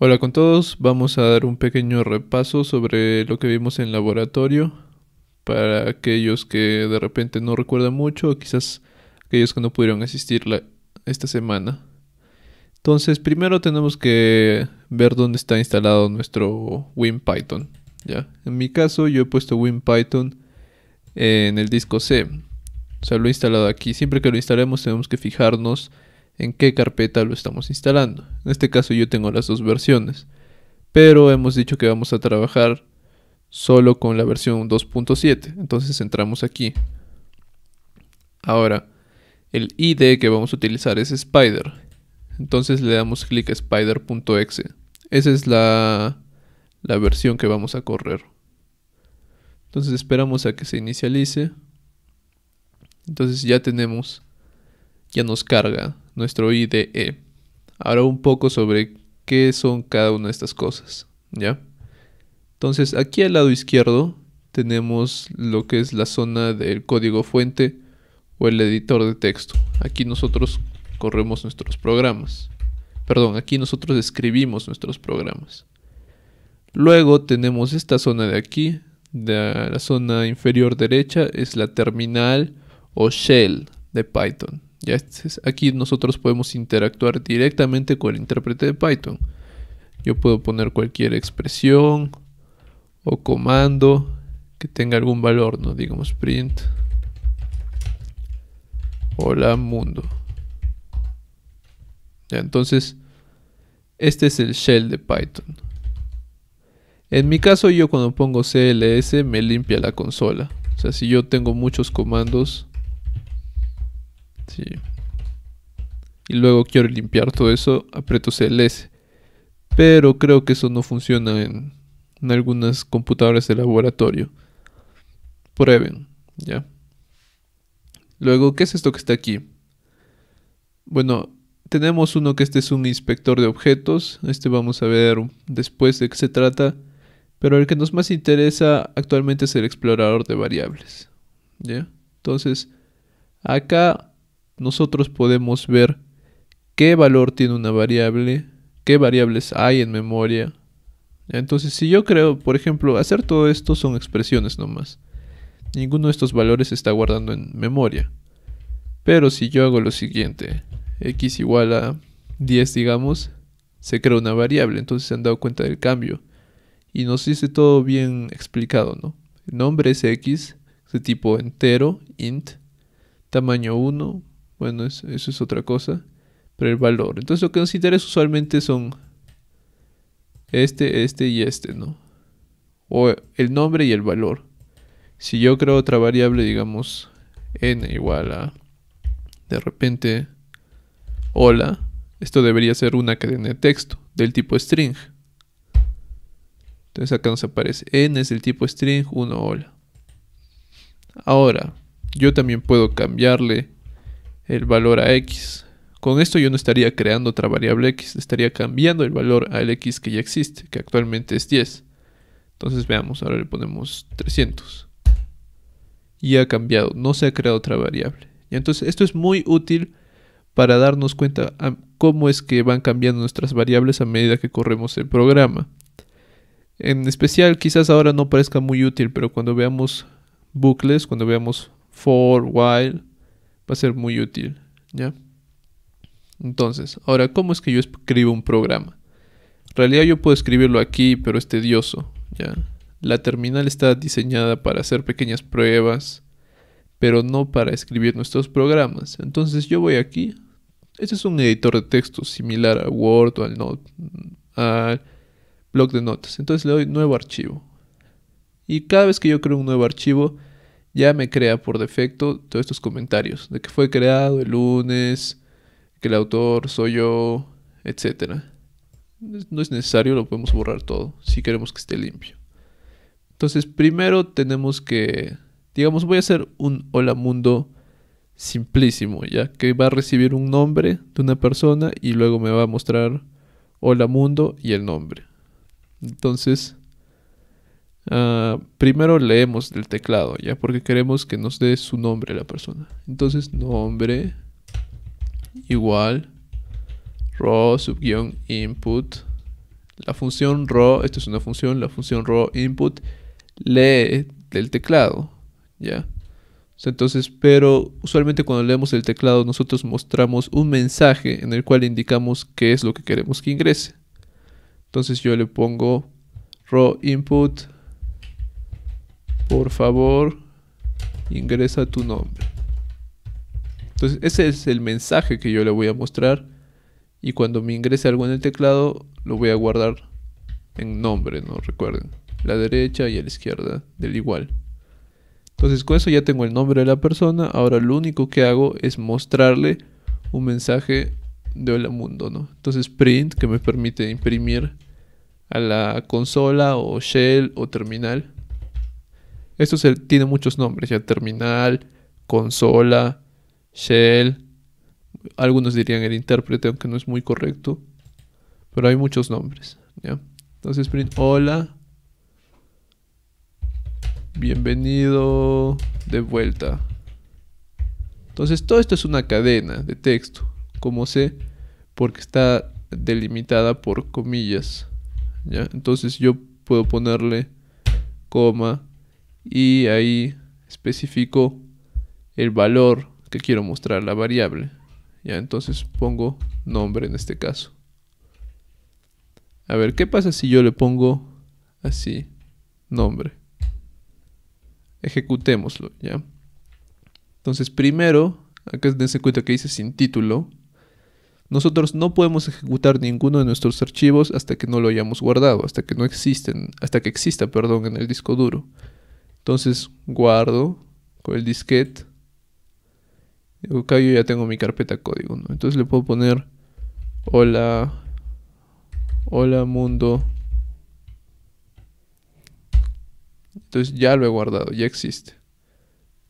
Hola con todos, vamos a dar un pequeño repaso sobre lo que vimos en laboratorio para aquellos que de repente no recuerdan mucho o quizás aquellos que no pudieron asistir la, esta semana. Entonces, primero tenemos que ver dónde está instalado nuestro WinPython. ¿ya? En mi caso, yo he puesto WinPython en el disco C. O sea, lo he instalado aquí. Siempre que lo instalemos tenemos que fijarnos en qué carpeta lo estamos instalando. En este caso yo tengo las dos versiones, pero hemos dicho que vamos a trabajar solo con la versión 2.7. Entonces entramos aquí. Ahora, el ID que vamos a utilizar es Spider. Entonces le damos clic a spider.exe. Esa es la, la versión que vamos a correr. Entonces esperamos a que se inicialice. Entonces ya tenemos, ya nos carga nuestro IDE. Ahora un poco sobre qué son cada una de estas cosas, ¿ya? Entonces, aquí al lado izquierdo tenemos lo que es la zona del código fuente o el editor de texto. Aquí nosotros corremos nuestros programas. Perdón, aquí nosotros escribimos nuestros programas. Luego tenemos esta zona de aquí, de la zona inferior derecha, es la terminal o shell de Python. ¿Ya? Aquí nosotros podemos interactuar directamente con el intérprete de Python. Yo puedo poner cualquier expresión o comando que tenga algún valor, ¿no? Digamos print. Hola mundo. Entonces, este es el shell de Python. En mi caso yo cuando pongo CLS me limpia la consola. O sea, si yo tengo muchos comandos Sí. Y luego quiero limpiar todo eso, aprieto CLS. Pero creo que eso no funciona en, en algunas computadoras de laboratorio. Prueben, ¿ya? Luego, ¿qué es esto que está aquí? Bueno, tenemos uno que este es un inspector de objetos. Este vamos a ver después de qué se trata. Pero el que nos más interesa actualmente es el explorador de variables. ¿ya? Entonces, acá nosotros podemos ver qué valor tiene una variable, qué variables hay en memoria. Entonces, si yo creo, por ejemplo, hacer todo esto son expresiones nomás. Ninguno de estos valores se está guardando en memoria. Pero si yo hago lo siguiente, x igual a 10, digamos, se crea una variable, entonces se han dado cuenta del cambio. Y nos dice todo bien explicado, ¿no? nombre es x, de tipo entero, int, tamaño 1, bueno, eso es otra cosa. Pero el valor. Entonces lo que nos interesa usualmente son este, este y este, ¿no? O el nombre y el valor. Si yo creo otra variable, digamos, n igual a, de repente, hola, esto debería ser una cadena de texto del tipo string. Entonces acá nos aparece n es del tipo string, 1 hola. Ahora, yo también puedo cambiarle el valor a x. Con esto yo no estaría creando otra variable x, estaría cambiando el valor al x que ya existe, que actualmente es 10. Entonces veamos, ahora le ponemos 300. Y ha cambiado, no se ha creado otra variable. Y entonces esto es muy útil para darnos cuenta ah, cómo es que van cambiando nuestras variables a medida que corremos el programa. En especial quizás ahora no parezca muy útil, pero cuando veamos bucles, cuando veamos for, while, va a ser muy útil, ¿ya? Entonces, ahora, ¿cómo es que yo escribo un programa? En realidad yo puedo escribirlo aquí, pero es tedioso, ¿ya? La terminal está diseñada para hacer pequeñas pruebas, pero no para escribir nuestros programas. Entonces yo voy aquí. Este es un editor de texto similar a Word o al, Not... al blog de notas. Entonces le doy nuevo archivo. Y cada vez que yo creo un nuevo archivo, ya me crea por defecto todos estos comentarios de que fue creado el lunes, que el autor soy yo, etc. No es necesario, lo podemos borrar todo si queremos que esté limpio. Entonces, primero tenemos que, digamos, voy a hacer un hola mundo simplísimo, ya que va a recibir un nombre de una persona y luego me va a mostrar hola mundo y el nombre. Entonces, Ah, primero leemos del teclado, ¿ya? Porque queremos que nos dé su nombre la persona. Entonces, nombre igual raw input. La función raw, esta es una función, la función raw input lee del teclado, ¿ya? Entonces, pero usualmente cuando leemos el teclado nosotros mostramos un mensaje en el cual indicamos qué es lo que queremos que ingrese. Entonces yo le pongo raw input por favor, ingresa tu nombre. Entonces, ese es el mensaje que yo le voy a mostrar. Y cuando me ingrese algo en el teclado, lo voy a guardar en nombre, ¿no? Recuerden. La derecha y a la izquierda del igual. Entonces, con eso ya tengo el nombre de la persona. Ahora lo único que hago es mostrarle un mensaje de hola mundo, ¿no? Entonces, print, que me permite imprimir a la consola o shell o terminal esto se, tiene muchos nombres, ya terminal, consola, shell. Algunos dirían el intérprete, aunque no es muy correcto. Pero hay muchos nombres, Entonces print hola. Bienvenido de vuelta. Entonces todo esto es una cadena de texto, como sé, porque está delimitada por comillas. Entonces yo puedo ponerle coma y ahí especifico el valor que quiero mostrar, la variable. Ya, entonces pongo nombre en este caso. A ver, ¿qué pasa si yo le pongo así, nombre? Ejecutémoslo, ¿ya? Entonces, primero, acá ese cuenta que dice sin título. Nosotros no podemos ejecutar ninguno de nuestros archivos hasta que no lo hayamos guardado, hasta que no existen, hasta que exista, perdón, en el disco duro. Entonces guardo con el disquete. Acá yo ya tengo mi carpeta código, ¿no? Entonces le puedo poner hola, hola mundo. Entonces ya lo he guardado, ya existe.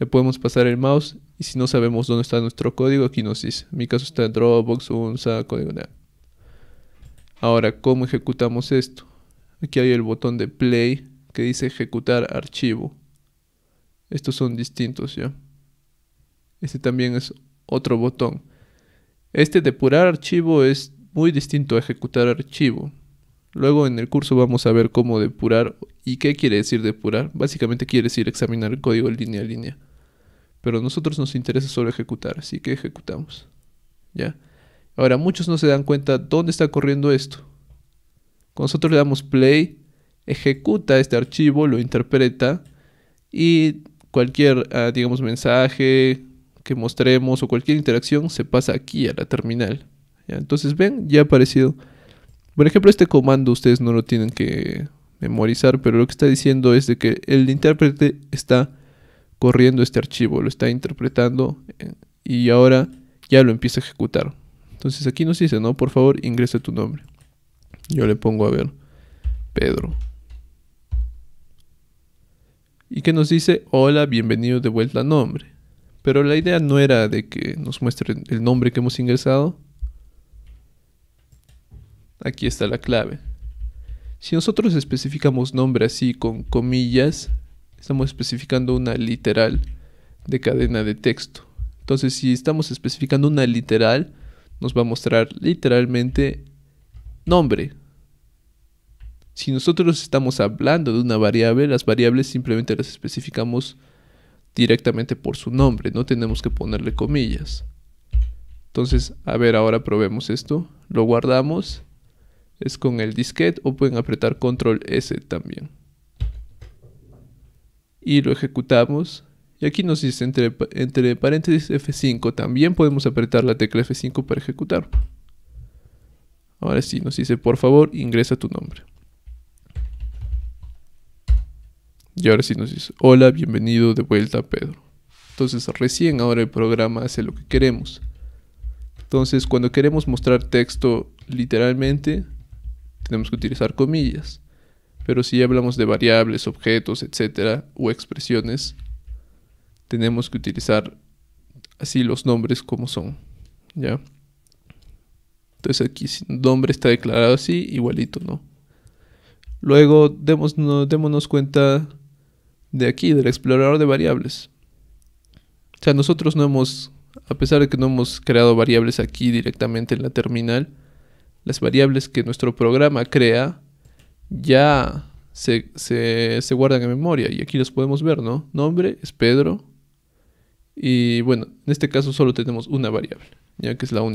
Le podemos pasar el mouse y si no sabemos dónde está nuestro código, aquí nos dice. En mi caso está en Dropbox, Unsa, código nada. Ahora, ¿cómo ejecutamos esto? Aquí hay el botón de play que dice ejecutar archivo. Estos son distintos ya. Este también es otro botón. Este depurar archivo es muy distinto a ejecutar archivo. Luego en el curso vamos a ver cómo depurar y qué quiere decir depurar. Básicamente quiere decir examinar el código línea a línea. Pero a nosotros nos interesa solo ejecutar, así que ejecutamos. ¿Ya? Ahora, muchos no se dan cuenta dónde está corriendo esto. Cuando nosotros le damos play, ejecuta este archivo, lo interpreta y Cualquier, ah, digamos, mensaje que mostremos o cualquier interacción se pasa aquí a la terminal. Entonces, ven, ya ha aparecido. Por ejemplo, este comando ustedes no lo tienen que memorizar, pero lo que está diciendo es de que el intérprete está corriendo este archivo, lo está interpretando eh, y ahora ya lo empieza a ejecutar. Entonces aquí nos dice, ¿no? Por favor, ingresa tu nombre. Yo le pongo a ver, Pedro y que nos dice hola, bienvenido de vuelta a nombre. Pero la idea no era de que nos muestre el nombre que hemos ingresado. Aquí está la clave. Si nosotros especificamos nombre así con comillas, estamos especificando una literal de cadena de texto. Entonces, si estamos especificando una literal, nos va a mostrar literalmente nombre, si nosotros estamos hablando de una variable, las variables simplemente las especificamos directamente por su nombre, no tenemos que ponerle comillas. Entonces, a ver, ahora probemos esto. Lo guardamos. Es con el disquete o pueden apretar control S también. Y lo ejecutamos. Y aquí nos dice entre, entre paréntesis F5. También podemos apretar la tecla F5 para ejecutar. Ahora sí, nos dice por favor ingresa tu nombre. Y ahora sí nos dice, hola, bienvenido de vuelta, Pedro. Entonces recién ahora el programa hace lo que queremos. Entonces cuando queremos mostrar texto literalmente, tenemos que utilizar comillas. Pero si hablamos de variables, objetos, etcétera, o expresiones, tenemos que utilizar así los nombres como son, ¿ya? Entonces aquí si nombre está declarado así, igualito, ¿no? Luego démonos cuenta de aquí, del explorador de variables. O sea, nosotros no hemos, a pesar de que no hemos creado variables aquí directamente en la terminal, las variables que nuestro programa crea ya se, se, se guardan en memoria y aquí las podemos ver, ¿no? Nombre es Pedro y bueno, en este caso solo tenemos una variable, ya que es la única.